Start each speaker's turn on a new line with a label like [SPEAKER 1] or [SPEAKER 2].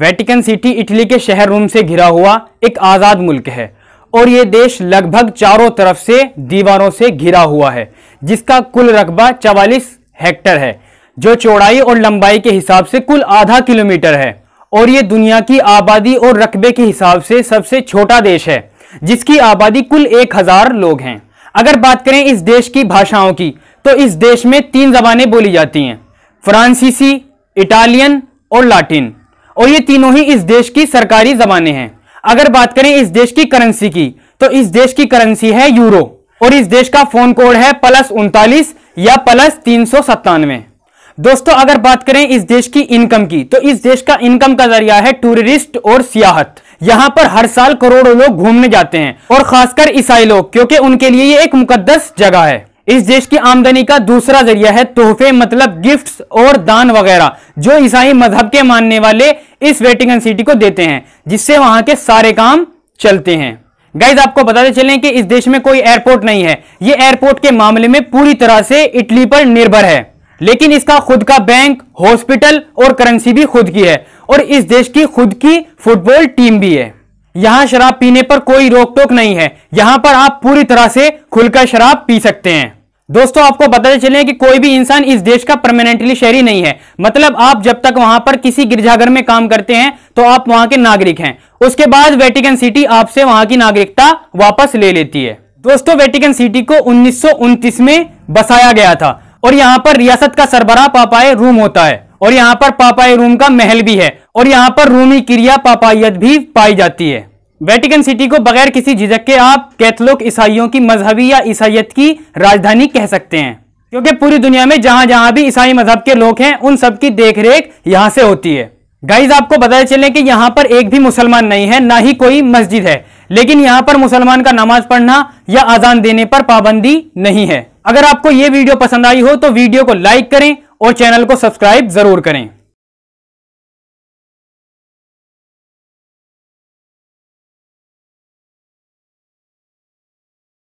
[SPEAKER 1] Vatican city Italy के शहर रोम से घिरा हुआ एक आज़ाद मुल्क है और ये देश लगभग चारों तरफ से दीवारों से घिरा हुआ है जिसका कुल रकबा चवालीस हेक्टर है जो चौड़ाई और लंबाई के हिसाब से कुल आधा किलोमीटर है और ये दुनिया की आबादी और रकबे के हिसाब से सबसे छोटा देश है जिसकी आबादी कुल एक हज़ार लोग हैं अगर बात करें इस देश की भाषाओं की तो इस देश में तीन जबानें बोली जाती हैं फ्रांसीसी इटालियन और लाटिन और ये तीनों ही इस देश की सरकारी जबाने हैं अगर बात करें इस देश की करेंसी की तो इस देश की करेंसी है यूरो और इस देश का फोन कोड है प्लस उनतालीस या प्लस तीन सौ सत्तानवे दोस्तों अगर बात करें इस देश की इनकम की तो इस देश का इनकम का जरिया है टूरिस्ट और सियाहत यहाँ पर हर साल करोड़ों लोग घूमने जाते हैं और खासकर ईसाई लोग क्योंकि उनके लिए ये एक मुकद्दस जगह है इस देश की आमदनी का दूसरा जरिया है तोहफे मतलब गिफ्ट्स और दान वगैरह जो ईसाई मजहब के मानने वाले इस वेटिकन सिटी को देते हैं जिससे वहां के सारे काम चलते हैं गाइज आपको बताते चलें कि इस देश में कोई एयरपोर्ट नहीं है ये एयरपोर्ट के मामले में पूरी तरह से इटली पर निर्भर है लेकिन इसका खुद का बैंक हॉस्पिटल और करेंसी भी खुद की है और इस देश की खुद की फुटबॉल टीम भी है यहां शराब पीने पर कोई रोक टोक नहीं है यहां पर आप पूरी तरह से खुलकर शराब पी सकते हैं दोस्तों आपको बताते चले कि कोई भी इंसान इस देश का परमानेंटली शहरी नहीं है मतलब आप जब तक वहां पर किसी गिरजाघर में काम करते हैं तो आप वहां के नागरिक हैं उसके बाद वेटिकन सिटी आपसे वहां की नागरिकता वापस ले लेती है दोस्तों वेटिकन सिटी को उन्नीस में बसाया गया था और यहाँ पर रियासत का सरबराह पापाए रूम होता है और यहाँ पर पापाए रूम का महल भी है और यहाँ पर रूमी क्रिया पापाइत भी पाई जाती है वेटिकन सिटी को बगैर किसी झिझक के आप कैथलोक ईसाइयों की मजहबी या ईसाइत की राजधानी कह सकते हैं क्योंकि पूरी दुनिया में जहां जहां भी ईसाई मजहब के लोग हैं उन सब की देख रेख यहाँ से होती है गाइज आपको बताया चले कि यहाँ पर एक भी मुसलमान नहीं है ना ही कोई मस्जिद है लेकिन यहाँ पर मुसलमान का नमाज पढ़ना या आजान देने पर पाबंदी नहीं है अगर आपको ये वीडियो पसंद आई हो तो वीडियो को लाइक करें और चैनल को सब्सक्राइब जरूर करें